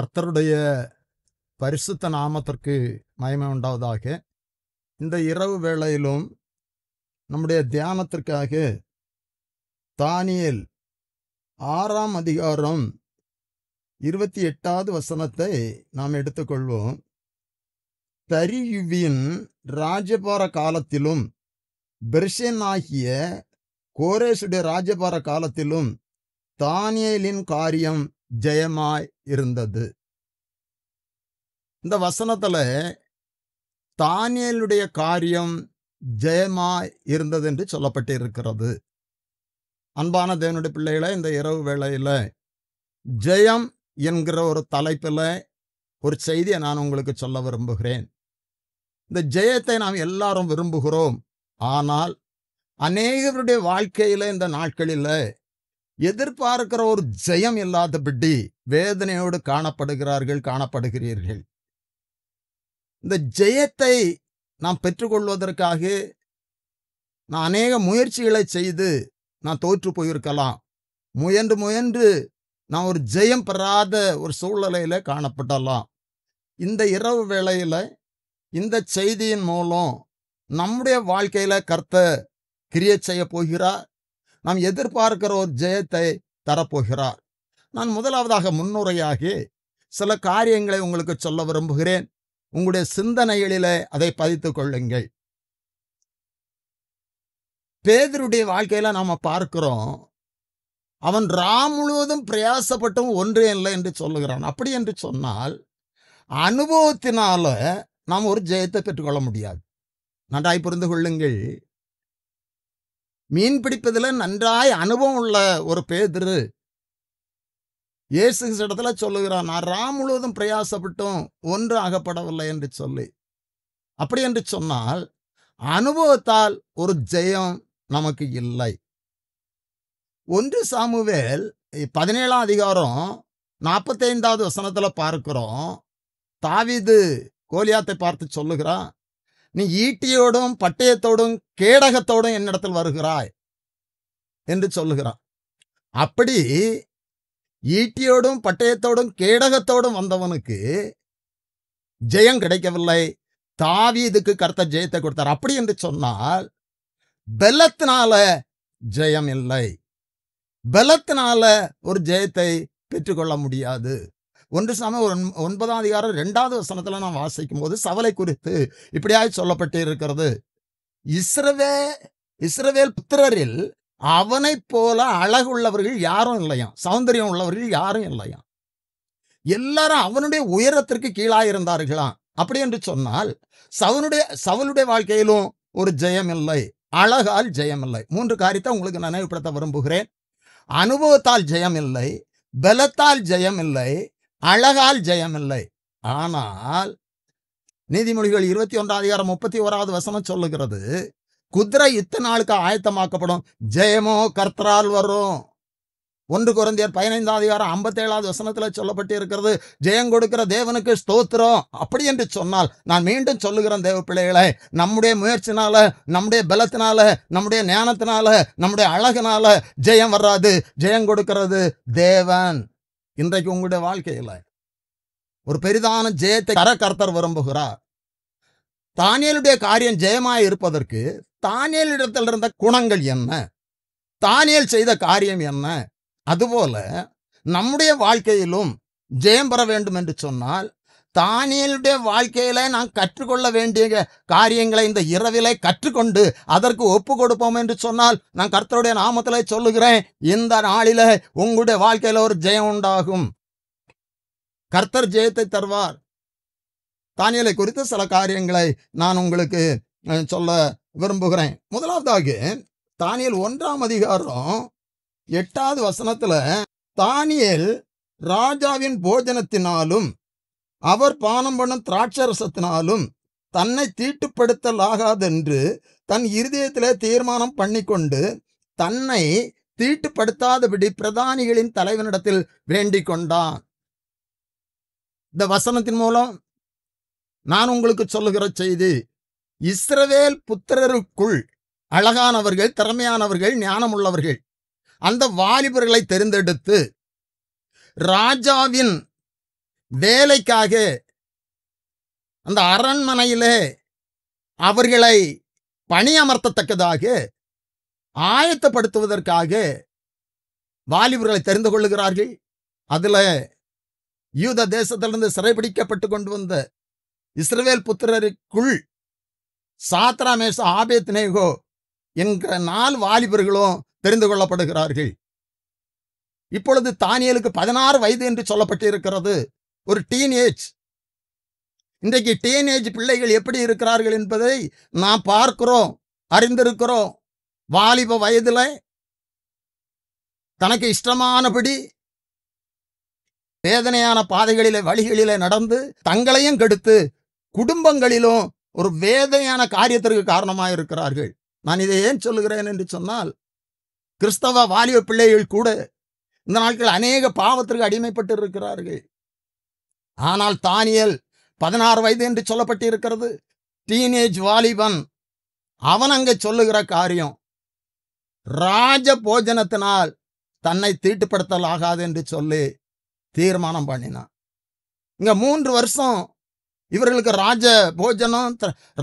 கர்த்தருடைய பரிசுத்த நாமத்திற்கு மயமை உண்டாவதாக இந்த இரவு வேளையிலும் நம்முடைய தியானத்திற்காக தானியல் ஆறாம் அதிகாரம் இருபத்தி எட்டாவது வசனத்தை நாம் எடுத்துக்கொள்வோம் தரியுவின் ராஜபார காலத்திலும் பெர்ஷன் ஆகிய கோரேசுடைய ராஜபார காலத்திலும் தானியலின் காரியம் ஜெயமாய் இருந்தது இந்த வசனத்தில் தானியலுடைய காரியம் ஜெயமா இருந்தது என்று சொல்லப்பட்டு இருக்கிறது அன்பான தேவனுடைய பிள்ளைகளை இந்த இரவு வேளையில் ஜெயம் என்கிற ஒரு தலைப்பில் ஒரு செய்தியை நான் உங்களுக்கு சொல்ல விரும்புகிறேன் இந்த ஜெயத்தை நாம் எல்லாரும் விரும்புகிறோம் ஆனால் அநேகருடைய வாழ்க்கையில் இந்த நாட்களில் எதிர்பார்க்கிற ஒரு ஜெயம் இல்லாதபடி வேதனையோடு காணப்படுகிறார்கள் காணப்படுகிறீர்கள் இந்த ஜெயத்தை நாம் பெற்றுக்கொள்வதற்காக நான் அநேக முயற்சிகளை செய்து நான் தோற்று போயிருக்கலாம் முயன்று முயன்று நான் ஒரு ஜெயம் பெறாத ஒரு சூழ்நிலையில் காணப்படலாம் இந்த இரவு வேளையில் இந்த செய்தியின் மூலம் நம்முடைய வாழ்க்கையில் கர்த்த கிரிய செய்ய போகிறார் நாம் எதிர்பார்க்கிற ஒரு ஜெயத்தை தரப்போகிறார் நான் முதலாவதாக முன்னுரையாகி சில காரியங்களை உங்களுக்கு சொல்ல விரும்புகிறேன் உங்களுடைய சிந்தனைகளிலே அதை பதித்துக் கொள்ளுங்கள் பேதருடைய வாழ்க்கையில நாம பார்க்கிறோம் அவன் ராம் முழுவதும் பிரயாசப்பட்டும் ஒன்றே இல்லை என்று சொல்லுகிறான் அப்படி என்று சொன்னால் அனுபவத்தினால நாம் ஒரு ஜெயத்தை பெற்றுக்கொள்ள முடியாது நன்றாய் புரிந்து கொள்ளுங்கள் மீன் பிடிப்பதில் நன்றாய் அனுபவம் உள்ள ஒரு பேதிரு இயேசு இடத்துல சொல்லுகிறான் நான் ராம் முழுவதும் பிரயாசப்பட்டும் ஒன்று ஆகப்படவில்லை என்று சொல்லி அப்படி என்று சொன்னால் அனுபவத்தால் ஒரு ஜெயம் நமக்கு இல்லை ஒன்று சாமுவேல் பதினேழாம் அதிகாரம் நாற்பத்தைந்தாவது வசனத்தில் பார்க்கிறோம் தாவிது கோலியாத்தை பார்த்து சொல்லுகிறா நீ ஈட்டியோடும் பட்டயத்தோடும் கேடகத்தோடும் என்னிடத்தில் வருகிறாய் என்று சொல்லுகிறான் அப்படி ஈட்டியோடும் பட்டயத்தோடும் கேடகத்தோடும் வந்தவனுக்கு ஜெயம் கிடைக்கவில்லை தாவி இதுக்கு கருத்த ஜெயத்தை கொடுத்தார் அப்படி என்று சொன்னால் பெலத்தினால ஜெயம் இல்லை பலத்தினால ஒரு ஜெயத்தை பெற்றுக்கொள்ள முடியாது ஒன்று சாமி ஒன் ஒன்பதாம் அதிகாரம் ரெண்டாவது வசனத்தில் நான் வாசிக்கும் போது சவலை குறித்து இப்படியாக சொல்லப்பட்டு இருக்கிறது இஸ்ரவே இஸ்ரவேல் புத்திரரில் அவனைப் போல அழகுள்ளவர்கள் யாரும் இல்லையாம் சௌந்தரியம் உள்ளவர்கள் யாரும் இல்லையாம் எல்லாரும் அவனுடைய உயரத்திற்கு கீழாக இருந்தார்களாம் அப்படி என்று சொன்னால் சவனுடைய சவனுடைய வாழ்க்கையிலும் ஒரு ஜெயமில்லை அழகால் ஜெயமில்லை மூன்று காரியத்தை உங்களுக்கு நினைவுபடுத்த விரும்புகிறேன் அனுபவத்தால் ஜெயம் இல்லை பலத்தால் இல்லை அழகால் ஜெயமில்லை ஆனால் நீதிமொழிகள் இருபத்தி ஒன்றாம் அதிகாரம் முப்பத்தி ஓராவது வசனம் சொல்லுகிறது குதிரை யுத்த நாளுக்கு ஆயத்தமாக்கப்படும் ஜெயமோ கர்த்தரால் வரும் ஒன்று குறைந்தியர் பதினைந்தாவது வாரம் ஐம்பத்தேழாவது வசனத்தில் சொல்லப்பட்டு இருக்கிறது ஜெயம் கொடுக்கிற தேவனுக்கு ஸ்தோத்திரம் அப்படி என்று சொன்னால் நான் மீண்டும் சொல்லுகிறேன் தேவ பிள்ளைகளை நம்முடைய முயற்சினால நம்முடைய பலத்தினால நம்முடைய ஞானத்தினால நம்முடைய அழகினால ஜெயம் வராது ஜெயம் கொடுக்கிறது தேவன் இன்றைக்கு உங்களுடைய வாழ்க்கையில் ஒரு பெரிதான ஜெயத்தை கர கர்த்தர் விரும்புகிறார் தானியலுடைய காரியம் ஜெயமாய் இருப்பதற்கு தானியல் இடத்தில் இருந்த குணங்கள் என்ன தானியல் செய்த காரியம் என்ன அதுபோல நம்முடைய வாழ்க்கையிலும் ஜெயம் பெற வேண்டும் என்று சொன்னால் தானியலுடைய வாழ்க்கையில நாம் கற்றுக்கொள்ள வேண்டிய காரியங்களை இந்த இரவிலே கற்றுக்கொண்டு அதற்கு ஒப்பு கொடுப்போம் என்று சொன்னால் நான் கர்த்தருடைய நாமத்தில் சொல்லுகிறேன் இந்த நாளில உங்களுடைய வாழ்க்கையில ஒரு ஜெயம் உண்டாகும் கர்த்தர் ஜெயத்தை தருவார் தானியலை குறித்து சில காரியங்களை நான் உங்களுக்கு சொல்ல விரும்புகிறேன் முதலாவதாக தானியல் ஒன்றாம் அதிகாரம் எட்டாவது வசனத்துல தானியல் ராஜாவின் போஜனத்தினாலும் அவர் பானம் பண்ணும் திராட்சரசத்தினாலும் தன்னை தீட்டுப்படுத்தலாகாதென்று தன் இருதயத்தில் தீர்மானம் பண்ணிக்கொண்டு தன்னை தீட்டுப்படுத்தாதபடி பிரதானிகளின் தலைவனிடத்தில் வேண்டிக் கொண்டான் இந்த வசனத்தின் மூலம் நான் உங்களுக்கு சொல்லுகிற செய்தி இஸ்ரவேல் புத்திரருக்குள் அழகானவர்கள் திறமையானவர்கள் ஞானமுள்ளவர்கள் அந்த வாலிபர்களை தெரிந்தெடுத்து ராஜாவின் வேலைக்காக அந்த அரண்மனையிலே அவர்களை பணியமர்த்தத்தக்கதாக ஆயத்தப்படுத்துவதற்காக வாலிபர்களை தெரிந்து கொள்ளுகிறார்கள் அதில் யூத தேசத்திலிருந்து சிறைபிடிக்கப்பட்டு கொண்டு வந்த இஸ்ரவேல் புத்திரருக்குள் சாத்ராமேஸ் ஆபேத் நேகோ என்கிற நாலு வாலிபர்களும் தெரிந்து கொள்ளப்படுகிறார்கள் இப்பொழுது தானியலுக்கு பதினாறு வயது என்று சொல்லப்பட்டிருக்கிறது ஒரு ஏஜ் இன்றைக்கு ஏஜ் பிள்ளைகள் எப்படி இருக்கிறார்கள் என்பதை நாம் பார்க்கிறோம் அறிந்திருக்கிறோம் வாலிப வயதில் தனக்கு இஷ்டமானபடி வேதனையான பாதைகளிலே வழிகளிலே நடந்து தங்களையும் கெடுத்து குடும்பங்களிலும் ஒரு வேதையான காரியத்திற்கு காரணமாக இருக்கிறார்கள் நான் இதை ஏன் சொல்லுகிறேன் என்று சொன்னால் கிறிஸ்தவ வாலிப பிள்ளைகள் கூட இந்த நாட்கள் அநேக பாவத்திற்கு அடிமைப்பட்டு இருக்கிறார்கள் ஆனால் தானியல் பதினாறு வயது என்று சொல்லப்பட்டு இருக்கிறது டீனேஜ் வாலிபன் அவன் அங்கே சொல்லுகிற காரியம் ராஜ போஜனத்தினால் தன்னை தீட்டுப்படுத்தல் ஆகாது என்று சொல்லி தீர்மானம் பண்ணினான் இங்க மூன்று வருஷம் இவர்களுக்கு ராஜ போஜனம்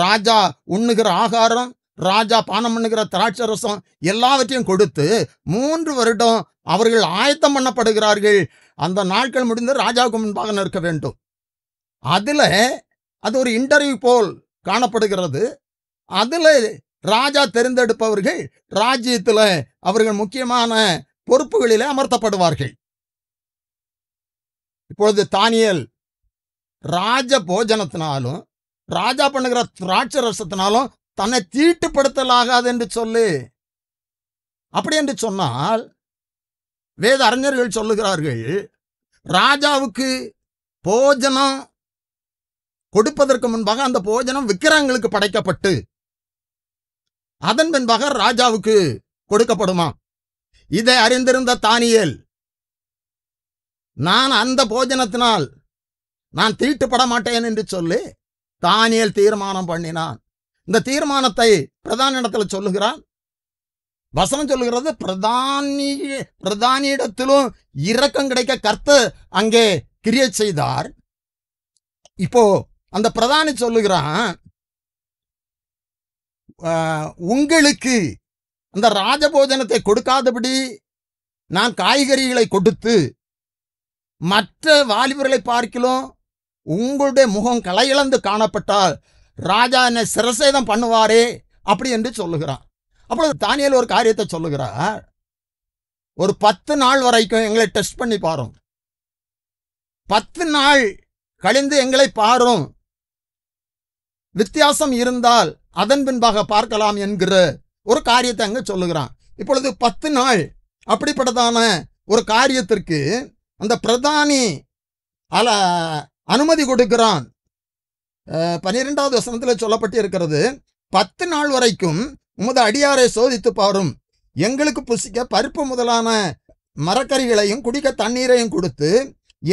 ராஜா உண்ணுகிற ஆகாரம் ராஜா பானம் பண்ணுகிற திராட்சை ரசம் எல்லாவற்றையும் கொடுத்து மூன்று வருடம் அவர்கள் ஆயத்தம் பண்ணப்படுகிறார்கள் அந்த நாட்கள் முடிந்து ராஜாவுக்கு முன்பாக நிற்க வேண்டும் அதில் அது ஒரு இன்டர்வியூ போல் காணப்படுகிறது அதில் ராஜா தெரிந்தெடுப்பவர்கள் ராஜ்யத்தில் அவர்கள் முக்கியமான பொறுப்புகளிலே அமர்த்தப்படுவார்கள் இப்பொழுது தானியல் ராஜ போஜனத்தினாலும் ராஜா பண்ணுகிற திராட்சை ரசத்தினாலும் தன்னை தீட்டுப்படுத்தலாகாது என்று சொல்லு அப்படி என்று சொன்னால் வேத அறிஞர்கள் சொல்லுகிறார்கள் ராஜாவுக்கு போஜனம் கொடுப்பதற்கு முன்பாக அந்த போஜனம் விக்கிரகங்களுக்கு படைக்கப்பட்டு அதன் பின்பாக ராஜாவுக்கு கொடுக்கப்படுமா இதை அறிந்திருந்த தானியல் நான் அந்த போஜனத்தினால் நான் தீட்டுப்பட மாட்டேன் என்று சொல்லி தானியல் தீர்மானம் பண்ணினான் இந்த தீர்மானத்தை பிரதான இடத்துல சொல்லுகிறான் வசனம் சொல்லுகிறது பிரதானி பிரதானியிடத்திலும் இரக்கம் கிடைக்க கர்த்து அங்கே கிரியை செய்தார் இப்போ அந்த பிரதானி சொல்லுகிறான் உங்களுக்கு அந்த ராஜபோஜனத்தை கொடுக்காதபடி நான் காய்கறிகளை கொடுத்து மற்ற வாலிபர்களை பார்க்கிலும் உங்களுடைய முகம் கலையிழந்து காணப்பட்டால் ராஜா என்னை சிரசேதம் பண்ணுவாரே அப்படி என்று சொல்லுகிறார் அப்பொழுது தானியல் ஒரு காரியத்தை சொல்லுகிறார் ஒரு பத்து நாள் வரைக்கும் எங்களை டெஸ்ட் பண்ணி பாரும் பத்து நாள் கழிந்து எங்களை பாரும் வித்தியாசம் இருந்தால் அதன் பின்பாக பார்க்கலாம் என்கிற ஒரு காரியத்தை அங்கே சொல்லுகிறான் இப்பொழுது பத்து நாள் அப்படிப்பட்டதான ஒரு காரியத்திற்கு அந்த பிரதானி அல அனுமதி கொடுக்கிறான் பனிரெண்டாவது வசனத்தில் சொல்லப்பட்டு இருக்கிறது பத்து நாள் வரைக்கும் உமது அடியாரை சோதித்து பாரும் எங்களுக்கு புசிக்க பருப்பு முதலான மரக்கறிகளையும் குடிக்க தண்ணீரையும் கொடுத்து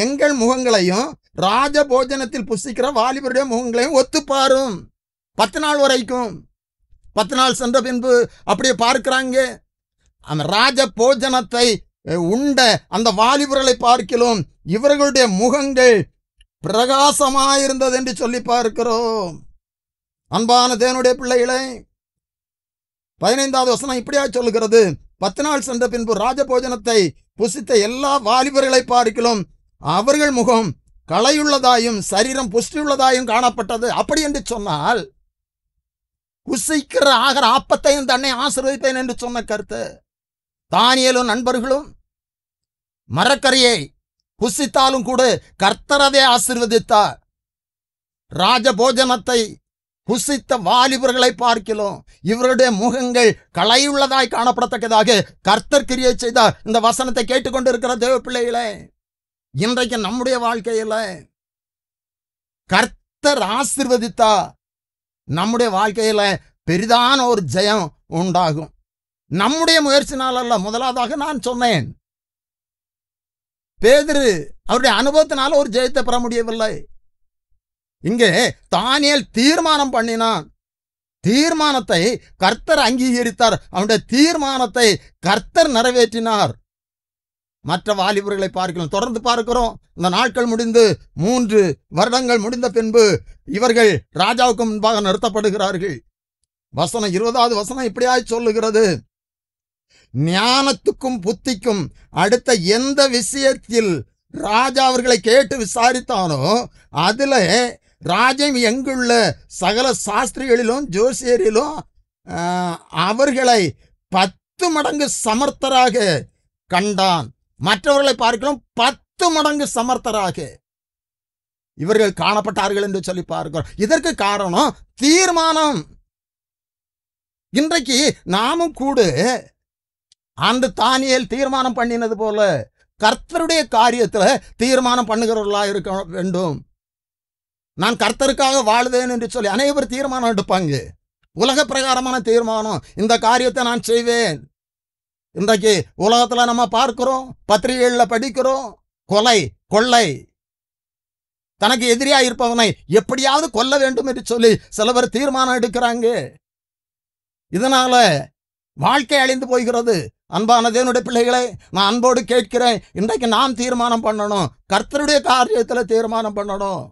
எங்கள் முகங்களையும் ராஜ போஜனத்தில் புசிக்கிற வாலிபருடைய முகங்களையும் ஒத்துப்பாரும் பத்து நாள் வரைக்கும் பத்து நாள் சென்ற பின்பு அப்படியே பார்க்கிறாங்க ராஜ போஜனத்தை உண்ட அந்த வாலிபர்களை பார்க்கிலும் இவர்களுடைய முகங்கள் பிரகாசமாயிருந்தது என்று சொல்லி பார்க்கிறோம் அன்பான தேனுடைய பிள்ளைகளை பதினைந்தாவது வசனம் இப்படியா சொல்லுகிறது பத்து நாள் சென்ற பின்பு ராஜபோஜனத்தை புசித்த எல்லா வாலிபர்களை பார்க்கலாம் அவர்கள் முகம் களையுள்ளதாயும் சரீரம் புஷ்டியுள்ளதாயும் காணப்பட்டது அப்படி என்று சொன்னால் குசிக்கிற ஆகிற ஆப்பத்தையும் தன்னை ஆசிர்வதிப்பேன் என்று சொன்ன கருத்து தானியலும் நண்பர்களும் மரக்கரையை புசித்தாலும் கூட கர்த்தரதே ஆசிர்வதித்தார் ராஜபோஜனத்தை புசித்த வாலிபர்களை பார்க்கிறோம் இவருடைய முகங்கள் கலையுள்ளதாய் காணப்படத்தக்கதாக கர்த்தர் கிரியை செய்தார் இந்த வசனத்தை கேட்டுக்கொண்டிருக்கிற தேவ பிள்ளைகளே இன்றைக்கு நம்முடைய வாழ்க்கையில கர்த்தர் ஆசிர்வதித்தா நம்முடைய வாழ்க்கையில பெரிதான ஒரு ஜெயம் உண்டாகும் நம்முடைய முயற்சினால் அல்ல முதலாவதாக நான் சொன்னேன் பேதரு அவருடைய அனுபவத்தினால ஒரு ஜெயத்தை பெற முடியவில்லை இங்கே தானியல் தீர்மானம் பண்ணினான் தீர்மானத்தை கர்த்தர் அங்கீகரித்தார் அவனுடைய தீர்மானத்தை கர்த்தர் நிறைவேற்றினார் மற்ற வாலிபர்களை பார்க்கலாம் தொடர்ந்து பார்க்கிறோம் இந்த நாட்கள் முடிந்து மூன்று வருடங்கள் முடிந்த பின்பு இவர்கள் ராஜாவுக்கு முன்பாக நிறுத்தப்படுகிறார்கள் வசனம் இருபதாவது வசனம் இப்படியாய் சொல்லுகிறது ஞானத்துக்கும் புத்திக்கும் அடுத்த எந்த விஷயத்தில் ராஜா அவர்களை கேட்டு விசாரித்தானோ அதில் ராஜம் எங்குள்ள சகல சாஸ்திரிகளிலும் ஜோசியரிலும் அவர்களை பத்து மடங்கு சமர்த்தராக கண்டான் மற்றவர்களை பார்க்கிறோம் பத்து மடங்கு சமர்த்தராக இவர்கள் காணப்பட்டார்கள் என்று சொல்லி பார்க்கிறோம் இதற்கு காரணம் தீர்மானம் இன்றைக்கு நாமும் கூட அந்த தானியல் தீர்மானம் பண்ணினது போல கர்த்தருடைய காரியத்தில் தீர்மானம் பண்ணுகிறவர்களாக இருக்க வேண்டும் நான் கர்த்தருக்காக வாழ்வேன் என்று சொல்லி அனைவர் தீர்மானம் எடுப்பாங்க உலக பிரகாரமான தீர்மானம் இந்த காரியத்தை நான் செய்வேன் இன்றைக்கு உலகத்தில் நம்ம பார்க்கிறோம் பத்திரிகைகளில் படிக்கிறோம் கொலை கொள்ளை தனக்கு எதிரியாக இருப்பவனை எப்படியாவது கொல்ல வேண்டும் என்று சொல்லி சில பேர் தீர்மானம் எடுக்கிறாங்க இதனால வாழ்க்கை அழிந்து போகிறது அன்பான தேவனுடைய பிள்ளைகளை நான் அன்போடு கேட்கிறேன் இன்றைக்கு நாம் தீர்மானம் பண்ணணும் கர்த்தருடைய காரியத்தில் தீர்மானம் பண்ணணும்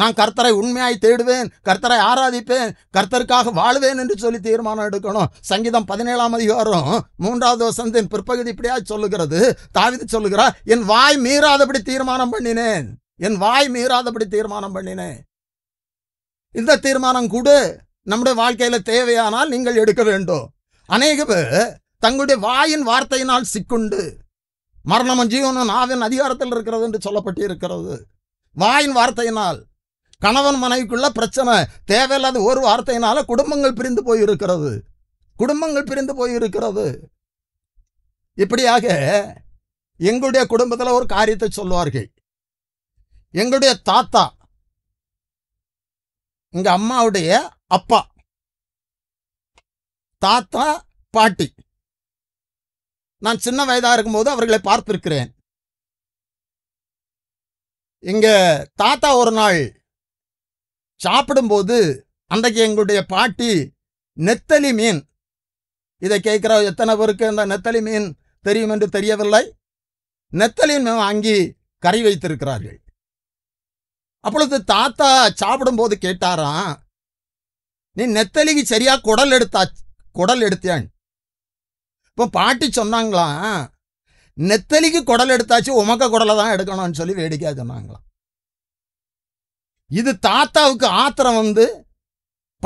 நான் கர்த்தரை உண்மையாய் தேடுவேன் கர்த்தரை ஆராதிப்பேன் கர்த்தருக்காக வாழ்வேன் என்று சொல்லி தீர்மானம் எடுக்கணும் சங்கீதம் பதினேழாம் அதிகாரம் மூன்றாவது வசந்தின் பிற்பகுதி இப்படியா சொல்லுகிறது தாவித்து சொல்லுகிறா என் வாய் மீறாதபடி தீர்மானம் பண்ணினேன் என் வாய் மீறாதபடி தீர்மானம் பண்ணினேன் இந்த தீர்மானம் கூட நம்முடைய வாழ்க்கையில் தேவையானால் நீங்கள் எடுக்க வேண்டும் அநேக பேர் தங்களுடைய வாயின் வார்த்தையினால் சிக்குண்டு மரணமும் ஜீவனும் நாவின் அதிகாரத்தில் இருக்கிறது என்று சொல்லப்பட்டு இருக்கிறது வாயின் வார்த்தையினால் கணவன் மனைவிக்குள்ள பிரச்சனை தேவையில்லாத ஒரு வார்த்தையினால குடும்பங்கள் பிரிந்து போயிருக்கிறது குடும்பங்கள் பிரிந்து போயிருக்கிறது இப்படியாக எங்களுடைய குடும்பத்தில் ஒரு காரியத்தை சொல்லுவார்கள் எங்களுடைய தாத்தா எங்கள் அம்மாவுடைய அப்பா தாத்தா பாட்டி நான் சின்ன வயதாக இருக்கும்போது அவர்களை பார்த்திருக்கிறேன் இங்கே தாத்தா ஒரு நாள் சாப்பிடும்போது அன்றைக்கு எங்களுடைய பாட்டி நெத்தலி மீன் இதை கேட்குற எத்தனை பேருக்கு இந்த நெத்தலி மீன் தெரியும் என்று தெரியவில்லை நெத்தலி மீன் வாங்கி கறி வைத்திருக்கிறார்கள் அப்பொழுது தாத்தா சாப்பிடும்போது கேட்டாராம் நீ நெத்தலிக்கு சரியாக குடல் எடுத்தாச்சு குடல் எடுத்தேன் இப்போ பாட்டி சொன்னாங்களாம் நெத்தலிக்கு குடல் எடுத்தாச்சு உமக்க குடலை தான் எடுக்கணும்னு சொல்லி வேடிக்கையாக சொன்னாங்களாம் இது தாத்தாவுக்கு ஆத்திரம் வந்து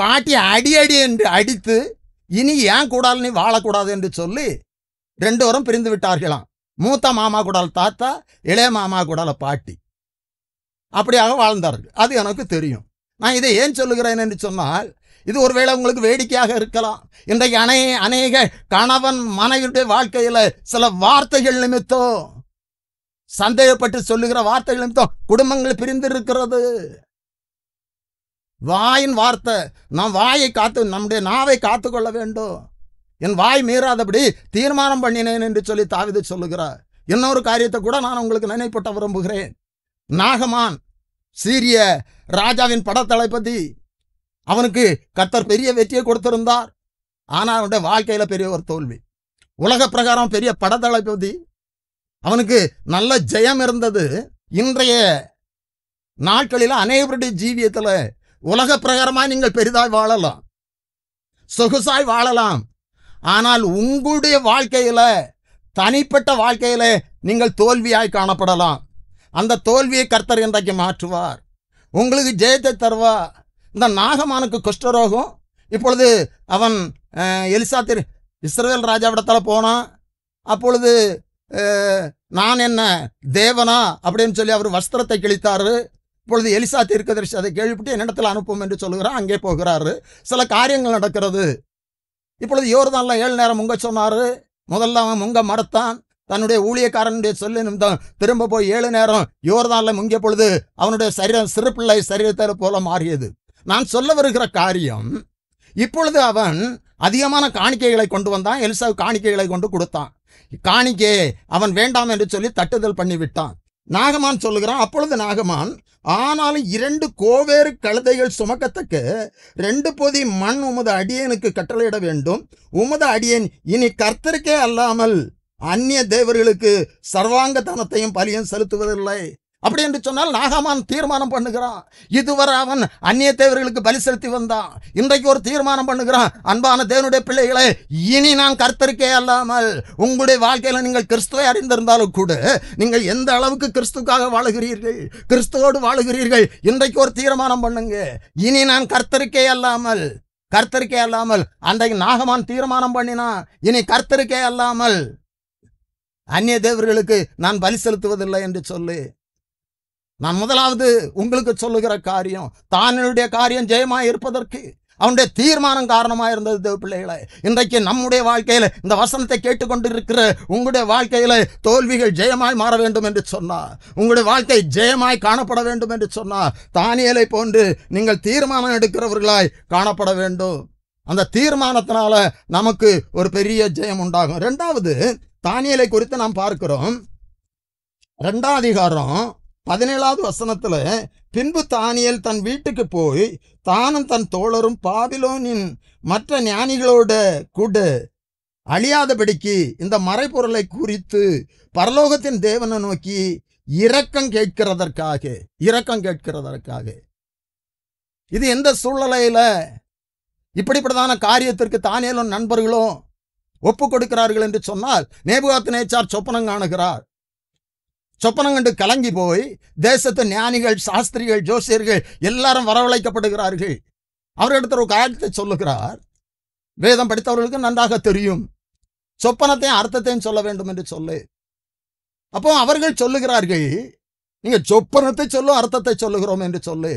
பாட்டி அடி அடி என்று அடித்து இனி ஏன் கூடாது நீ வாழக்கூடாது என்று சொல்லி ரெண்டு வரும் பிரிந்து விட்டார்களாம் மூத்த மாமா குடால் தாத்தா இளைய மாமா குடால பாட்டி அப்படியாக வாழ்ந்தார்கள் அது எனக்கு தெரியும் நான் இதை ஏன் சொல்லுகிறேன் என்று சொன்னால் இது ஒருவேளை உங்களுக்கு வேடிக்கையாக இருக்கலாம் இன்றைக்கு அனை அநேக கணவன் மனைவியுடைய வாழ்க்கையில் சில வார்த்தைகள் நிமித்தம் சந்தேகப்பட்டு சொல்லுகிற வார்த்தைகள் நிமித்தம் குடும்பங்கள் பிரிந்து இருக்கிறது வாயின் வார்த்தை நம் வாயை காத்து நம்முடைய நாவை காத்து கொள்ள வேண்டும் என் வாய் மீறாதபடி தீர்மானம் பண்ணினேன் என்று சொல்லி தாவித சொல்லுகிறார் இன்னொரு காரியத்தை கூட நான் உங்களுக்கு நினைப்பட்ட விரும்புகிறேன் நாகமான் சீரிய ராஜாவின் படத்தளபதி அவனுக்கு கர்த்தர் பெரிய வெற்றியை கொடுத்திருந்தார் ஆனால் அவனுடைய வாழ்க்கையில் பெரிய ஒரு தோல்வி உலக பிரகாரம் பெரிய படத்தளபதி அவனுக்கு நல்ல ஜெயம் இருந்தது இன்றைய நாட்களில் அனைவருடைய ஜீவியத்தில் உலக பிரகாரமாக நீங்கள் பெரிதாய் வாழலாம் சொகுசாய் வாழலாம் ஆனால் உங்களுடைய வாழ்க்கையில் தனிப்பட்ட வாழ்க்கையில் நீங்கள் தோல்வியாய் காணப்படலாம் அந்த தோல்வியை கர்த்தர் இன்றைக்கு மாற்றுவார் உங்களுக்கு ஜெயத்தை தருவார் இந்த நாகமானுக்கு குஷ்டரோகம் இப்பொழுது அவன் எலிசா திரு இஸ்ரேல் ராஜாவிடத்தில் போனான் அப்பொழுது நான் என்ன தேவனா அப்படின்னு சொல்லி அவர் வஸ்திரத்தை கிழித்தார் இப்பொழுது எலிசா தரிசி அதை கேள்விப்பட்டு என்னிடத்தில் அனுப்பும் என்று சொல்கிறார் அங்கே போகிறாரு சில காரியங்கள் நடக்கிறது இப்பொழுது யோர்தான்ல ஏழு நேரம் முங்க சொன்னார் முதல்ல அவன் முங்க மறுத்தான் தன்னுடைய ஊழியக்காரனுடைய சொல்லி நிமிடம் திரும்ப போய் ஏழு நேரம் யோர்தான்ல முங்கிய பொழுது அவனுடைய சரீரம் சிறுப்பிள்ளை சரீரத்தை போல மாறியது நான் சொல்ல வருகிற காரியம் இப்பொழுது அவன் அதிகமான காணிக்கைகளை கொண்டு வந்தான் எலிசா காணிக்கைகளை கொண்டு கொடுத்தான் காணிக்கே அவன் வேண்டாம் என்று சொல்லி தட்டுதல் பண்ணிவிட்டான் நாகமான் சொல்லுகிறான் அப்பொழுது நாகமான் ஆனாலும் இரண்டு கோவேறு கழுதைகள் சுமக்கத்துக்கு ரெண்டு பொதி மண் உமது அடியனுக்கு கட்டளையிட வேண்டும் உமது அடியன் இனி கர்த்தருக்கே அல்லாமல் அந்நிய தேவர்களுக்கு சர்வாங்க தனத்தையும் பலியும் செலுத்துவதில்லை அப்படி என்று சொன்னால் நாகமான் தீர்மானம் பண்ணுகிறான் இதுவரை அவன் அந்நிய தேவர்களுக்கு பலி செலுத்தி வந்தான் இன்றைக்கு ஒரு தீர்மானம் பண்ணுகிறான் அன்பான தேவனுடைய பிள்ளைகளை இனி நான் கருத்தருக்கே அல்லாமல் உங்களுடைய வாழ்க்கையில் நீங்கள் கிறிஸ்துவை அறிந்திருந்தாலும் கூட நீங்கள் எந்த அளவுக்கு கிறிஸ்துக்காக வாழுகிறீர்கள் கிறிஸ்துவோடு வாழுகிறீர்கள் இன்றைக்கு ஒரு தீர்மானம் பண்ணுங்க இனி நான் கர்த்தருக்கே அல்லாமல் கர்த்தருக்கே அல்லாமல் அன்றைக்கு நாகமான் தீர்மானம் பண்ணினான் இனி கர்த்தருக்கே அல்லாமல் அந்நிய தேவர்களுக்கு நான் பலி செலுத்துவதில்லை என்று சொல்லு நான் முதலாவது உங்களுக்கு சொல்லுகிற காரியம் தானுடைய காரியம் ஜெயமாக இருப்பதற்கு அவனுடைய தீர்மானம் காரணமாக இருந்தது தேவ பிள்ளைகளை இன்றைக்கு நம்முடைய வாழ்க்கையில் இந்த வசனத்தை கேட்டுக்கொண்டிருக்கிற உங்களுடைய வாழ்க்கையில் தோல்விகள் ஜெயமாய் மாற வேண்டும் என்று சொன்னார் உங்களுடைய வாழ்க்கை ஜெயமாய் காணப்பட வேண்டும் என்று சொன்னார் தானியலை போன்று நீங்கள் தீர்மானம் எடுக்கிறவர்களாய் காணப்பட வேண்டும் அந்த தீர்மானத்தினால நமக்கு ஒரு பெரிய ஜெயம் உண்டாகும் ரெண்டாவது தானியலை குறித்து நாம் பார்க்கிறோம் ரெண்டாம் அதிகாரம் பதினேழாவது வசனத்தில் பின்பு தானியல் தன் வீட்டுக்கு போய் தானும் தன் தோழரும் பாபிலோனின் மற்ற ஞானிகளோட கூட அழியாதபடிக்கு இந்த மறைப்பொருளை குறித்து பரலோகத்தின் தேவனை நோக்கி இரக்கம் கேட்கிறதற்காக இரக்கம் கேட்கிறதற்காக இது எந்த சூழ்நிலையில் இப்படிப்பட்டதான காரியத்திற்கு தானியலும் நண்பர்களும் ஒப்பு கொடுக்கிறார்கள் என்று சொன்னால் நேபுகாத்து நேச்சார் சொப்பனம் காணுகிறார் சொப்பனம் கண்டு கலங்கி போய் தேசத்து ஞானிகள் சாஸ்திரிகள் ஜோசியர்கள் எல்லாரும் வரவழைக்கப்படுகிறார்கள் அவர்களிடத்தில் ஒரு காரியத்தை சொல்லுகிறார் வேதம் படித்தவர்களுக்கு நன்றாக தெரியும் சொப்பனத்தையும் அர்த்தத்தையும் சொல்ல வேண்டும் என்று சொல்லு அப்போ அவர்கள் சொல்லுகிறார்கள் நீங்க சொப்பனத்தை சொல்லும் அர்த்தத்தை சொல்லுகிறோம் என்று சொல்லு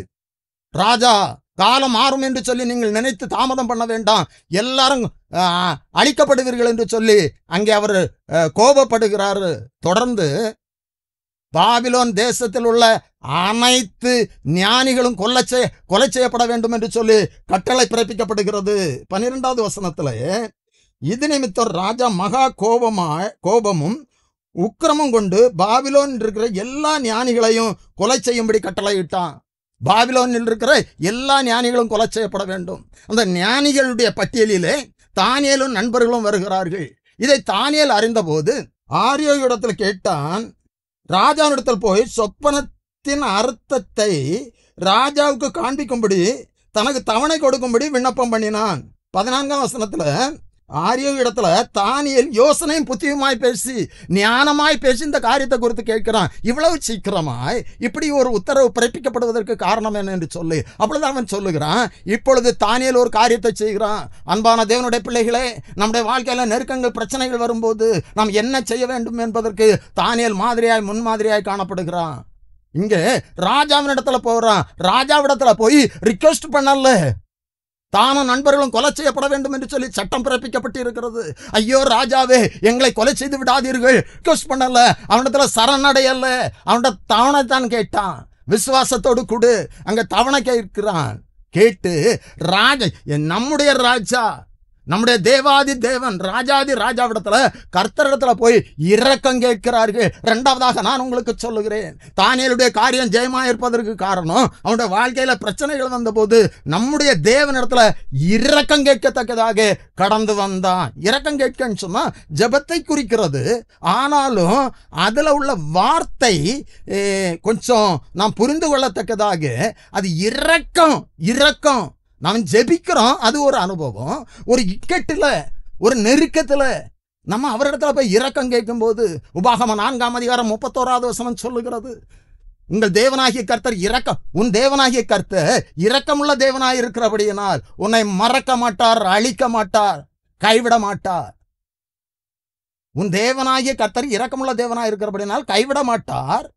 ராஜா காலம் மாறும் என்று சொல்லி நீங்கள் நினைத்து தாமதம் பண்ண வேண்டாம் எல்லாரும் அழிக்கப்படுவீர்கள் என்று சொல்லி அங்கே அவர் கோபப்படுகிறார் தொடர்ந்து பாபிலோன் தேசத்தில் உள்ள அனைத்து ஞானிகளும் கொலை செய்ய கொலை செய்யப்பட வேண்டும் என்று சொல்லி கட்டளை பிறப்பிக்கப்படுகிறது பன்னிரெண்டாவது வசனத்துல இது நிமித்தம் ராஜா மகா கோபமா கோபமும் உக்கிரமும் கொண்டு பாபிலோன் இருக்கிற எல்லா ஞானிகளையும் கொலை செய்யும்படி கட்டளையிட்டான் பாபிலோனில் இருக்கிற எல்லா ஞானிகளும் கொலை செய்யப்பட வேண்டும் அந்த ஞானிகளுடைய பட்டியலிலே தானியலும் நண்பர்களும் வருகிறார்கள் இதை தானியல் அறிந்தபோது ஆரியோயிடத்தில் கேட்டான் ராஜாவினிடத்தில் போய் சொப்பனத்தின் அர்த்தத்தை ராஜாவுக்கு காண்பிக்கும்படி தனக்கு தவணை கொடுக்கும்படி விண்ணப்பம் பண்ணினான் பதினான்காம் வசனத்தில் ஆரியோ இடத்துல தானியல் யோசனையும் புத்தியுமாய் பேசி ஞானமாய் பேசி இந்த காரியத்தை குறித்து கேட்கிறான் இவ்வளவு சீக்கிரமாய் இப்படி ஒரு உத்தரவு பிறப்பிக்கப்படுவதற்கு காரணம் என்ன என்று சொல்லு அப்பொழுது அவன் சொல்லுகிறான் இப்பொழுது தானியல் ஒரு காரியத்தை செய்கிறான் அன்பான தேவனுடைய பிள்ளைகளே நம்முடைய வாழ்க்கையில் நெருக்கங்கள் பிரச்சனைகள் வரும்போது நாம் என்ன செய்ய வேண்டும் என்பதற்கு தானியல் மாதிரியாய் முன்மாதிரியாய் காணப்படுகிறான் இங்கே ராஜாவின் இடத்துல போகிறான் ராஜாவிடத்தில் போய் ரிக்வெஸ்ட் பண்ணல தானும் நண்பர்களும் கொலை செய்யப்பட வேண்டும் என்று சொல்லி சட்டம் பிறப்பிக்கப்பட்டு இருக்கிறது ஐயோ ராஜாவே எங்களை கொலை செய்து விடாதீர்கள் ரிக்வஸ்ட் பண்ணல அவனத்துல சரணடையல அவன்கிட்ட தவணை தான் கேட்டான் விசுவாசத்தோடு கொடு அங்க தவணை கேட்கிறான் கேட்டு ராஜ நம்முடைய ராஜா நம்முடைய தேவாதி தேவன் ராஜாதி ராஜாவிடத்துல கர்த்தரிடத்துல போய் இரக்கம் கேட்கிறார்கள் ரெண்டாவதாக நான் உங்களுக்கு சொல்லுகிறேன் தானியலுடைய காரியம் ஜெயமா இருப்பதற்கு காரணம் அவனுடைய வாழ்க்கையில பிரச்சனைகள் வந்தபோது நம்முடைய தேவனிடத்துல இரக்கம் கேட்கத்தக்கதாக கடந்து வந்தான் இரக்கம் கேட்கன்னு சொன்னா ஜபத்தை குறிக்கிறது ஆனாலும் அதுல உள்ள வார்த்தை கொஞ்சம் நாம் புரிந்து கொள்ளத்தக்கதாக அது இரக்கம் இரக்கம் நாம் ஜெபிக்கிறோம் அது ஒரு அனுபவம் ஒரு இக்கட்டில் ஒரு நெருக்கத்தில் நம்ம அவரிடத்துல போய் இறக்கம் கேட்கும்போது உபாகம நான்காம் அதிகாரம் முப்பத்தோராவது வசனம் சொல்லுகிறது உங்கள் தேவனாகிய கர்த்தர் இரக்கம் உன் தேவனாகிய கர்த்தர் இரக்கமுள்ள தேவனாக இருக்கிறபடியினால் உன்னை மறக்க மாட்டார் அழிக்க மாட்டார் கைவிட மாட்டார் உன் தேவனாகிய கர்த்தர் இரக்கமுள்ள தேவனாக இருக்கிறபடினால் கைவிட மாட்டார்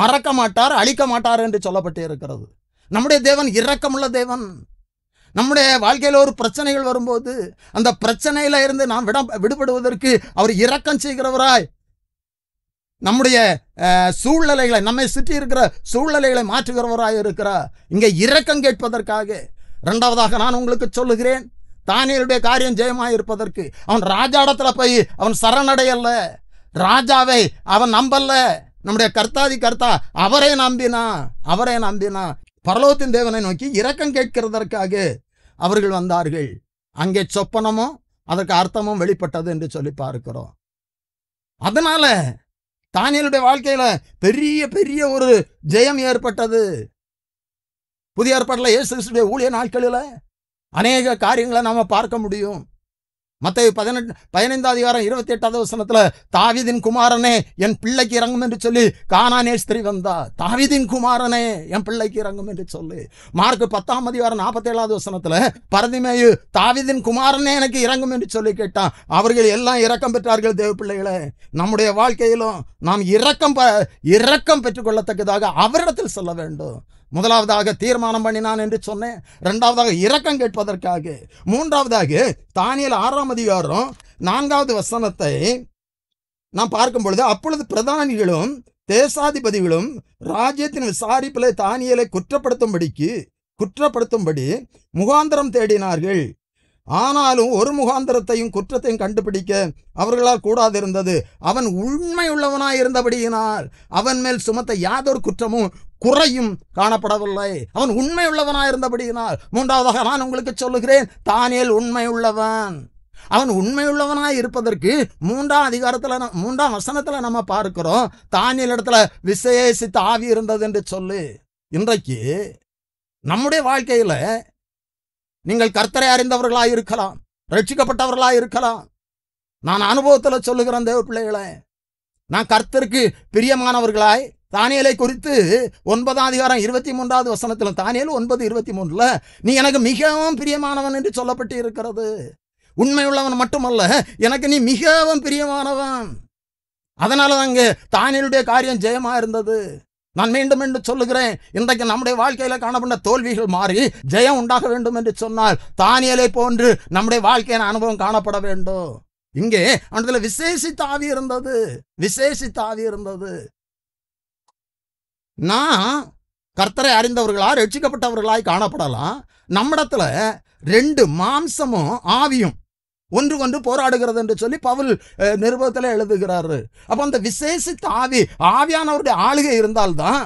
மறக்க மாட்டார் அழிக்க மாட்டார் என்று சொல்லப்பட்டு இருக்கிறது நம்முடைய தேவன் இரக்கமுள்ள தேவன் நம்முடைய வாழ்க்கையில் ஒரு பிரச்சனைகள் வரும்போது அந்த பிரச்சனையில இருந்து நாம் விட விடுபடுவதற்கு அவர் இரக்கம் செய்கிறவராய் நம்முடைய சூழ்நிலைகளை நம்மை சுற்றி இருக்கிற சூழ்நிலைகளை மாற்றுகிறவராய் இருக்கிறார் இங்கே இரக்கம் கேட்பதற்காக ரெண்டாவதாக நான் உங்களுக்கு சொல்லுகிறேன் தானியருடைய காரியம் ஜெயமாக இருப்பதற்கு அவன் ராஜா இடத்துல போய் அவன் சரணடையல்ல ராஜாவை அவன் நம்பல்ல நம்முடைய கர்த்தாதி கர்த்தா அவரே நம்பினா அவரே நம்பினா பரலோகத்தின் தேவனை நோக்கி இரக்கம் கேட்கிறதற்காக அவர்கள் வந்தார்கள் அங்கே சொப்பனமும் அதற்கு அர்த்தமும் வெளிப்பட்டது என்று சொல்லி பார்க்கிறோம் அதனால தானியலுடைய வாழ்க்கையில பெரிய பெரிய ஒரு ஜெயம் ஏற்பட்டது புதிய ஏற்பாட்டில் ஏசுடைய ஊழிய நாட்களில் அநேக காரியங்களை நாம் பார்க்க முடியும் மற்ற பதினெட்டு பதினைந்தாம் அதிகாரம் இருபத்தி எட்டாவது வசனத்தில் தாவிதின் குமாரனே என் பிள்ளைக்கு இறங்கும் என்று சொல்லி காணானே ஸ்திரீ வந்தா தாவிதின் குமாரனே என் பிள்ளைக்கு இறங்கும் என்று சொல்லி மார்க் பத்தாம் அதிகாரம் நாற்பத்தேழாவது வசனத்தில் பரதிமேயு தாவிதின் குமாரனே எனக்கு இறங்கும் என்று சொல்லி கேட்டான் அவர்கள் எல்லாம் இரக்கம் பெற்றார்கள் தேவ பிள்ளைகளை நம்முடைய வாழ்க்கையிலும் நாம் இரக்கம் ப இரக்கம் பெற்றுக்கொள்ளத்தக்கதாக அவரிடத்தில் சொல்ல வேண்டும் முதலாவதாக தீர்மானம் பண்ணினான் என்று சொன்னேன் ரெண்டாவதாக இரக்கம் கேட்பதற்காக மூன்றாவதாக தானியல் ஆறாம் அதிகாரம் நான்காவது வசனத்தை நாம் பார்க்கும் பொழுது அப்பொழுது பிரதானிகளும் தேசாதிபதிகளும் ராஜ்யத்தின் விசாரிப்பில் தானியலை குற்றப்படுத்தும்படிக்கு குற்றப்படுத்தும்படி முகாந்திரம் தேடினார்கள் ஆனாலும் ஒரு முகாந்திரத்தையும் குற்றத்தையும் கண்டுபிடிக்க அவர்களால் கூடாதிருந்தது அவன் உள்ளவனாய் இருந்தபடியினால் அவன் மேல் சுமத்த யாதொரு குற்றமும் குறையும் காணப்படவில்லை அவன் உண்மையுள்ளவனாய் இருந்தபடியினால் மூன்றாவதாக நான் உங்களுக்கு சொல்லுகிறேன் தானியல் உண்மையுள்ளவன் அவன் உள்ளவனாய் இருப்பதற்கு மூன்றாம் அதிகாரத்தில் மூன்றாம் வசனத்தில் நம்ம பார்க்கிறோம் தானியல் இடத்துல விசேஷித்து ஆவி இருந்தது என்று சொல்லு இன்றைக்கு நம்முடைய வாழ்க்கையில் நீங்கள் கர்த்தரை அறிந்தவர்களாக இருக்கலாம் ரட்சிக்கப்பட்டவர்களாக இருக்கலாம் நான் அனுபவத்தில் சொல்லுகிறேன் தேவ பிள்ளைகளை நான் கர்த்தருக்கு பிரியமானவர்களாய் தானியலை குறித்து ஒன்பதாம் அதிகாரம் இருபத்தி மூன்றாவது வசனத்தில் தானியல் ஒன்பது இருபத்தி மூன்றில் நீ எனக்கு மிகவும் பிரியமானவன் என்று சொல்லப்பட்டு இருக்கிறது உண்மையுள்ளவன் மட்டுமல்ல எனக்கு நீ மிகவும் பிரியமானவன் அதனால அங்கே தானியலுடைய காரியம் ஜெயமாக இருந்தது நான் மீண்டும் மீண்டும் சொல்லுகிறேன் இன்றைக்கு நம்முடைய வாழ்க்கையில காணப்பட்ட தோல்விகள் மாறி ஜெயம் உண்டாக வேண்டும் என்று சொன்னால் தானியலை போன்று நம்முடைய வாழ்க்கையின் அனுபவம் காணப்பட வேண்டும் இங்கே அவனத்துல விசேஷித்த ஆவி இருந்தது விசேஷித்த ஆவி இருந்தது நான் கர்த்தரை அறிந்தவர்களா ரட்சிக்கப்பட்டவர்களாய் காணப்படலாம் நம்மிடத்துல ரெண்டு மாம்சமும் ஆவியும் ஒன்று கொண்டு போராடுகிறது என்று சொல்லி பவுல் நிருபத்தில் எழுதுகிறாரு அப்போ அந்த விசேஷித்த ஆவி ஆவியானவருடைய ஆளுகை இருந்தால்தான்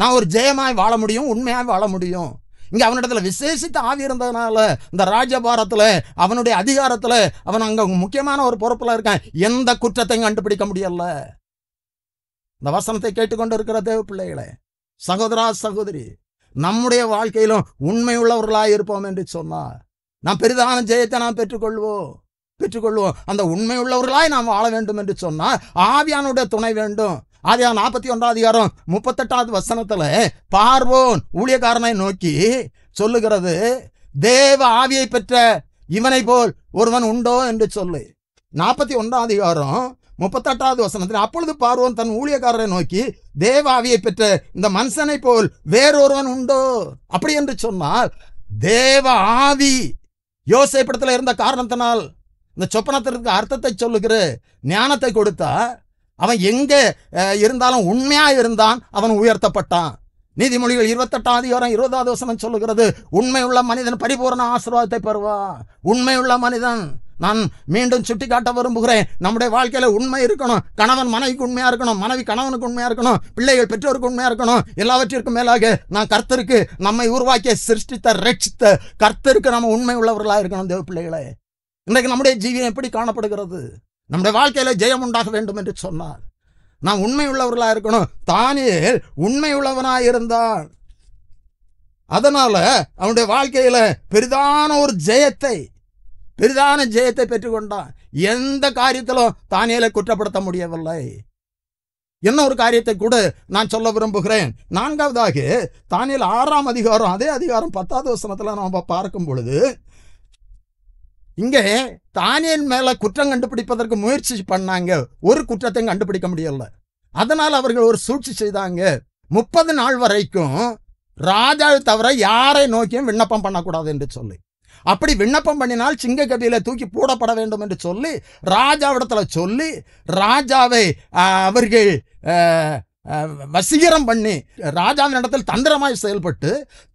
நான் ஒரு ஜெயமாய் வாழ முடியும் உண்மையாய் வாழ முடியும் இங்கே அவனிடத்துல விசேஷித்த ஆவி இருந்ததுனால இந்த ராஜபாரத்தில் அவனுடைய அதிகாரத்தில் அவன் அங்கே முக்கியமான ஒரு பொறுப்பில் இருக்கான் எந்த குற்றத்தையும் கண்டுபிடிக்க முடியல இந்த வசனத்தை கேட்டுக்கொண்டு இருக்கிற தேவ பிள்ளைகளே சகோதரா சகோதரி நம்முடைய வாழ்க்கையிலும் உண்மை உள்ளவர்களாக இருப்போம் என்று சொன்னார் நான் பெரிதான ஜெயத்தை நாம் பெற்றுக்கொள்வோம் பெற்றுக்கொள்வோம் அந்த உண்மை உள்ளவர்களாய் நாம் வாழ வேண்டும் என்று சொன்னால் ஆவியானுடைய துணை வேண்டும் ஆதியா நாற்பத்தி ஒன்றாம் அதிகாரம் முப்பத்தெட்டாவது வசனத்தில் பார்வோன் ஊழியக்காரனை நோக்கி சொல்லுகிறது தேவ ஆவியை பெற்ற இவனை போல் ஒருவன் உண்டோ என்று சொல்லு நாற்பத்தி ஒன்றாம் அதிகாரம் முப்பத்தெட்டாவது வசனத்தில் அப்பொழுது பார்வோன் தன் ஊழியக்காரரை நோக்கி தேவாவியை பெற்ற இந்த மனுஷனை போல் வேறொருவன் உண்டோ அப்படி என்று சொன்னால் தேவ ஆவி யோசை படத்தில் இருந்த காரணத்தினால் இந்த சொப்பனத்திற்கு அர்த்தத்தை சொல்லுகிற ஞானத்தை கொடுத்தா அவன் எங்கே இருந்தாலும் உண்மையாக இருந்தான் அவன் உயர்த்தப்பட்டான் நீதிமொழிகள் இருபத்தெட்டாம் அதிகாரம் இருபதாவது வசனம் சொல்லுகிறது உண்மையுள்ள மனிதன் பரிபூர்ண ஆசீர்வாதத்தை பெறுவான் உண்மையுள்ள மனிதன் நான் மீண்டும் சுட்டி காட்ட விரும்புகிறேன் நம்முடைய வாழ்க்கையில் உண்மை இருக்கணும் கணவன் மனைவிக்கு உண்மையாக இருக்கணும் மனைவி கணவனுக்கு உண்மையாக இருக்கணும் பிள்ளைகள் பெற்றோருக்கு உண்மையாக இருக்கணும் எல்லாவற்றிற்கும் மேலாக நான் கர்த்தருக்கு நம்மை உருவாக்கிய சிருஷ்டித்த ரட்சித்த கர்த்தருக்கு நம்ம உண்மை உள்ளவர்களாக இருக்கணும் தேவ பிள்ளைகளே இன்றைக்கு நம்முடைய ஜீவியம் எப்படி காணப்படுகிறது நம்முடைய வாழ்க்கையில ஜெயம் உண்டாக வேண்டும் என்று சொன்னார் நான் உண்மை உள்ளவர்களாக இருக்கணும் தானே உண்மை உள்ளவனாக இருந்தான் அதனால அவனுடைய வாழ்க்கையில பெரிதான ஒரு ஜெயத்தை பெரிதான ஜெயத்தை பெற்றுக்கொண்டான் எந்த காரியத்திலும் தானியலை குற்றப்படுத்த முடியவில்லை என்ன ஒரு காரியத்தை கூட நான் சொல்ல விரும்புகிறேன் நான்காவதாக தானியல் ஆறாம் அதிகாரம் அதே அதிகாரம் பத்தாவது வசனத்தில் நாம் பார்க்கும் பொழுது இங்கே தானியன் மேலே குற்றம் கண்டுபிடிப்பதற்கு முயற்சி பண்ணாங்க ஒரு குற்றத்தையும் கண்டுபிடிக்க முடியல அதனால் அவர்கள் ஒரு சூழ்ச்சி செய்தாங்க முப்பது நாள் வரைக்கும் ராஜா தவிர யாரை நோக்கியும் விண்ணப்பம் பண்ணக்கூடாது என்று சொல்லி அப்படி விண்ணப்பம் பண்ணினால் சிங்க தூக்கி போடப்பட வேண்டும் என்று சொல்லி ராஜாவிடத்தில் சொல்லி ராஜாவை அவர்கள் வசீகரம் பண்ணி ராஜாவின் இடத்தில் தந்திரமாய் செயல்பட்டு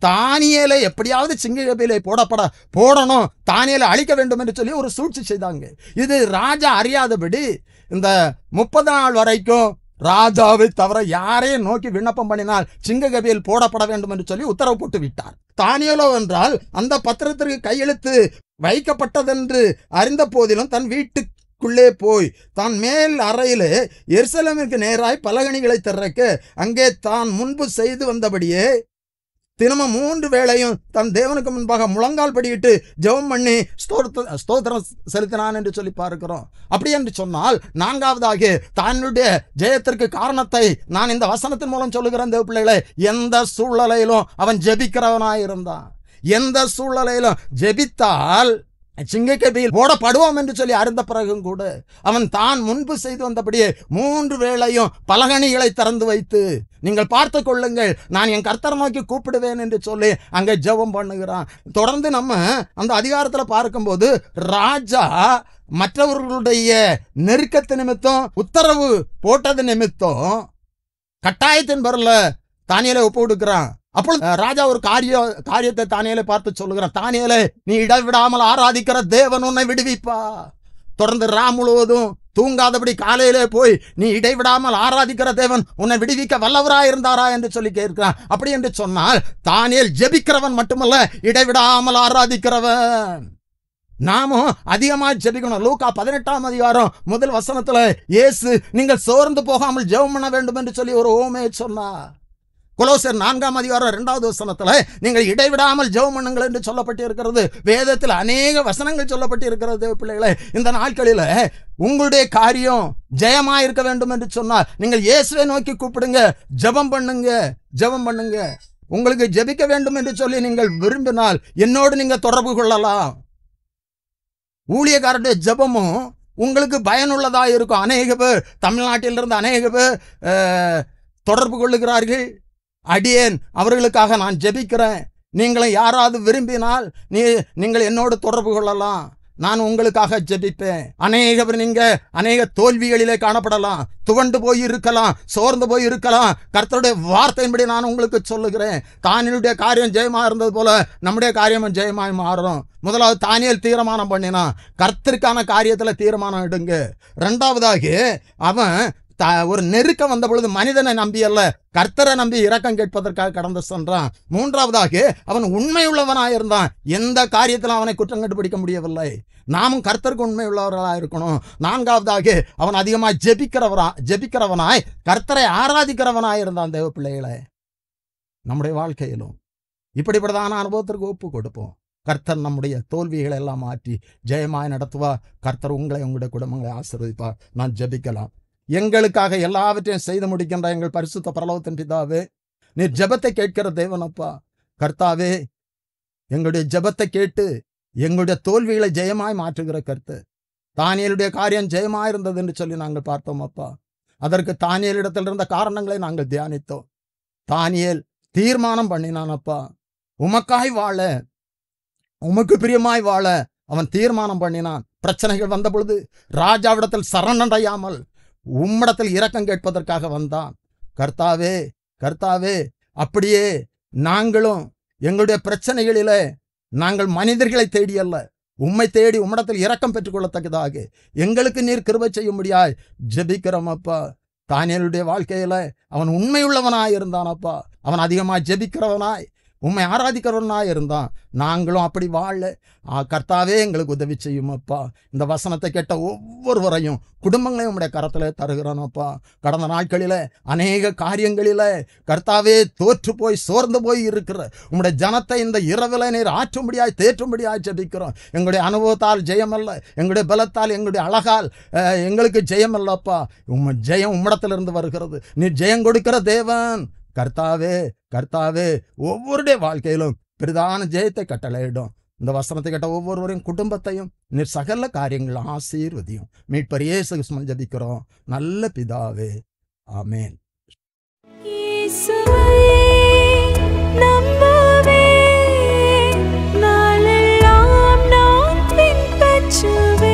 தானியல எப்படியாவது சிங்கவேலை போடப்பட போடணும் தானியலை அழிக்க வேண்டும் என்று சொல்லி ஒரு சூழ்ச்சி செய்தாங்க இது ராஜா அறியாதபடி இந்த முப்பது நாள் வரைக்கும் ராஜாவை தவிர யாரையும் நோக்கி விண்ணப்பம் பண்ணினால் சிங்ககபியில் போடப்பட வேண்டும் என்று சொல்லி உத்தரவு போட்டு விட்டார் தானியலோ என்றால் அந்த பத்திரத்திற்கு கையெழுத்து வைக்கப்பட்டதென்று அறிந்த போதிலும் தன் வீட்டு குள்ளே போய் தான் மேல் அறையிலே எருசலமிற்கு நேராய் பலகணிகளை திறக்க அங்கே தான் முன்பு செய்து வந்தபடியே தினமும் மூன்று வேளையும் தன் தேவனுக்கு முன்பாக முழங்கால் படியிட்டு ஜெபம் பண்ணி ஸ்தோத்திர ஸ்தோத்திரம் செலுத்தினான் என்று சொல்லி பார்க்கிறோம் அப்படி என்று சொன்னால் நான்காவதாக தன்னுடைய ஜெயத்திற்கு காரணத்தை நான் இந்த வசனத்தின் மூலம் சொல்லுகிறேன் தேவ பிள்ளைகளை எந்த சூழ்நிலையிலும் அவன் ஜெபிக்கிறவனாயிருந்தான் எந்த சூழ்நிலையிலும் ஜெபித்தால் சிங்கக்கதியில் போடப்படுவோம் என்று சொல்லி அறிந்த பிறகும் கூட அவன் தான் முன்பு செய்து வந்தபடியே மூன்று வேளையும் பலகணிகளை திறந்து வைத்து நீங்கள் பார்த்து கொள்ளுங்கள் நான் என் கர்த்தர் நோக்கி கூப்பிடுவேன் என்று சொல்லி அங்கே ஜெபம் பண்ணுகிறான் தொடர்ந்து நம்ம அந்த அதிகாரத்தில் பார்க்கும்போது ராஜா மற்றவர்களுடைய நெருக்கத்து நிமித்தம் உத்தரவு போட்டது நிமித்தம் கட்டாயத்தின் பரில் தானியலை ஒப்பு கொடுக்குறான் அப்பொழுது ராஜா ஒரு காரிய காரியத்தை தானியலை பார்த்து சொல்லுகிறான் தானியலை நீ இடவிடாமல் ஆராதிக்கிற தேவன் உன்னை விடுவிப்பா தொடர்ந்து ராம் முழுவதும் தூங்காதபடி காலையிலே போய் நீ இடைவிடாமல் ஆராதிக்கிற தேவன் உன்னை விடுவிக்க வல்லவராக இருந்தாரா என்று சொல்லி கேட்கிறான் அப்படி என்று சொன்னால் தானியல் ஜெபிக்கிறவன் மட்டுமல்ல இடைவிடாமல் ஆராதிக்கிறவன் நாமும் அதிகமாக ஜெபிக்கணும் லூக்கா பதினெட்டாம் அதிகாரம் முதல் வசனத்தில் இயேசு நீங்கள் சோர்ந்து போகாமல் ஜெபம் பண்ண வேண்டும் என்று சொல்லி ஒரு ஓமையை சொன்னார் குலோசர் நான்காம் அதிகாரம் இரண்டாவது வசனத்தில் நீங்கள் இடைவிடாமல் ஜெபம் பண்ணுங்கள் என்று சொல்லப்பட்டு இருக்கிறது வேதத்தில் அநேக வசனங்கள் சொல்லப்பட்டு இருக்கிறது பிள்ளைகளே இந்த நாட்களில் உங்களுடைய காரியம் ஜெயமாக இருக்க வேண்டும் என்று சொன்னால் நீங்கள் இயேசுவை நோக்கி கூப்பிடுங்க ஜெபம் பண்ணுங்க ஜெபம் பண்ணுங்க உங்களுக்கு ஜெபிக்க வேண்டும் என்று சொல்லி நீங்கள் விரும்பினால் என்னோடு நீங்கள் தொடர்பு கொள்ளலாம் ஊழியக்காரருடைய ஜெபமும் உங்களுக்கு பயனுள்ளதாக இருக்கும் அநேக பேர் தமிழ்நாட்டிலிருந்து அநேக பேர் தொடர்பு கொள்ளுகிறார்கள் அடியேன் அவர்களுக்காக நான் ஜெபிக்கிறேன் நீங்களும் யாராவது விரும்பினால் நீ நீங்கள் என்னோடு தொடர்பு கொள்ளலாம் நான் உங்களுக்காக ஜெபிப்பேன் அநேக நீங்க அநேக தோல்விகளிலே காணப்படலாம் துவண்டு போய் இருக்கலாம் சோர்ந்து போய் இருக்கலாம் கர்த்தருடைய வார்த்தையின்படி நான் உங்களுக்கு சொல்லுகிறேன் தானியனுடைய காரியம் ஜெயமா இருந்தது போல நம்முடைய காரியமும் ஜெயமாய் மாறும் முதலாவது தானியல் தீர்மானம் பண்ணினான் கர்த்தருக்கான காரியத்தில் தீர்மானம் எடுங்க ரெண்டாவதாக அவன் ஒரு நெருக்கம் வந்த பொழுது மனிதனை நம்பி அல்ல கர்த்தரை நம்பி இரக்கம் கேட்பதற்காக கடந்து சென்றான் மூன்றாவதாக அவன் உண்மையுள்ளவனாக இருந்தான் எந்த காரியத்தில் அவனை குற்றம் கண்டுபிடிக்க முடியவில்லை நாமும் கர்த்தருக்கு உண்மை உள்ளவர்களாக இருக்கணும் நான்காவதாக அவன் அதிகமாக ஜெபிக்கிறவரா ஜெபிக்கிறவனாய் கர்த்தரை ஆராதிக்கிறவனாய் இருந்தான் தேவ பிள்ளைகளை நம்முடைய வாழ்க்கையிலும் இப்படிப்பட்டதான அனுபவத்திற்கு ஒப்பு கொடுப்போம் கர்த்தர் நம்முடைய தோல்விகளை எல்லாம் மாற்றி ஜெயமாய் நடத்துவா கர்த்தர் உங்களை உங்களுடைய குடும்பங்களை ஆசிரதிப்பா நான் ஜெபிக்கலாம் எங்களுக்காக எல்லாவற்றையும் செய்து முடிக்கின்ற எங்கள் பரிசுத்த பரலோகத்தின் பிதாவே நீ ஜபத்தை கேட்கிற தேவனப்பா கர்த்தாவே எங்களுடைய ஜபத்தை கேட்டு எங்களுடைய தோல்விகளை ஜெயமாய் மாற்றுகிற கருத்து தானியலுடைய காரியம் ஜெயமாயிருந்தது என்று சொல்லி நாங்கள் பார்த்தோம் அப்பா அதற்கு தானியலிடத்தில் இருந்த காரணங்களை நாங்கள் தியானித்தோம் தானியல் தீர்மானம் பண்ணினான் அப்பா உமக்காய் வாழ உமக்கு பிரியமாய் வாழ அவன் தீர்மானம் பண்ணினான் பிரச்சனைகள் வந்த பொழுது ராஜாவிடத்தில் சரணடையாமல் உம்மிடத்தில் இரக்கம் கேட்பதற்காக வந்தான் கர்த்தாவே கர்த்தாவே அப்படியே நாங்களும் எங்களுடைய பிரச்சனைகளிலே நாங்கள் மனிதர்களை தேடி அல்ல உம்மை தேடி உம்மிடத்தில் இரக்கம் பெற்றுக்கொள்ளத்தக்கதாக எங்களுக்கு நீர் கிருபை செய்ய முடியாய் ஜபிக்கிறோம் அப்பா தானியலுடைய வாழ்க்கையில அவன் உண்மையுள்ளவனாய் இருந்தான் அப்பா அவன் அதிகமாக ஜபிக்கிறவனாய் உண்மை ஆராதிக்கிறவனா இருந்தான் நாங்களும் அப்படி வாழ கர்த்தாவே எங்களுக்கு உதவி செய்யும் இந்த வசனத்தை கேட்ட ஒவ்வொருவரையும் குடும்பங்களையும் உடைய கரத்தில் தருகிறானோப்பா கடந்த நாட்களில் அநேக காரியங்களில் கர்த்தாவே தோற்று போய் சோர்ந்து போய் இருக்கிற உங்களுடைய ஜனத்தை இந்த இரவில் நீர் ஆற்றும்படியாய் தேற்றும்படியாய் ஜபிக்கிறோம் எங்களுடைய அனுபவத்தால் ஜெயமல்ல எங்களுடைய பலத்தால் எங்களுடைய அழகால் எங்களுக்கு ஜெயமல்லப்பா உம் ஜெயம் உம்மிடத்திலிருந்து வருகிறது நீ ஜெயம் கொடுக்கிற தேவன் கர்த்தாவே கர்த்தாவே ஒவ்வொருடைய வாழ்க்கையிலும் பிரதான ஜெயத்தை கட்டளையிடும் இந்த வசனத்தை கேட்ட ஒவ்வொருவரையும் குடும்பத்தையும் நீர் சகல காரியங்களும் ஆசீர்வதியும் மீட்பரியே இயேசு ஜபிக்கிறோம் நல்ல பிதாவே ஆமேன் நம்பவே நாளெல்லாம் நான் பின்பற்றுவேன்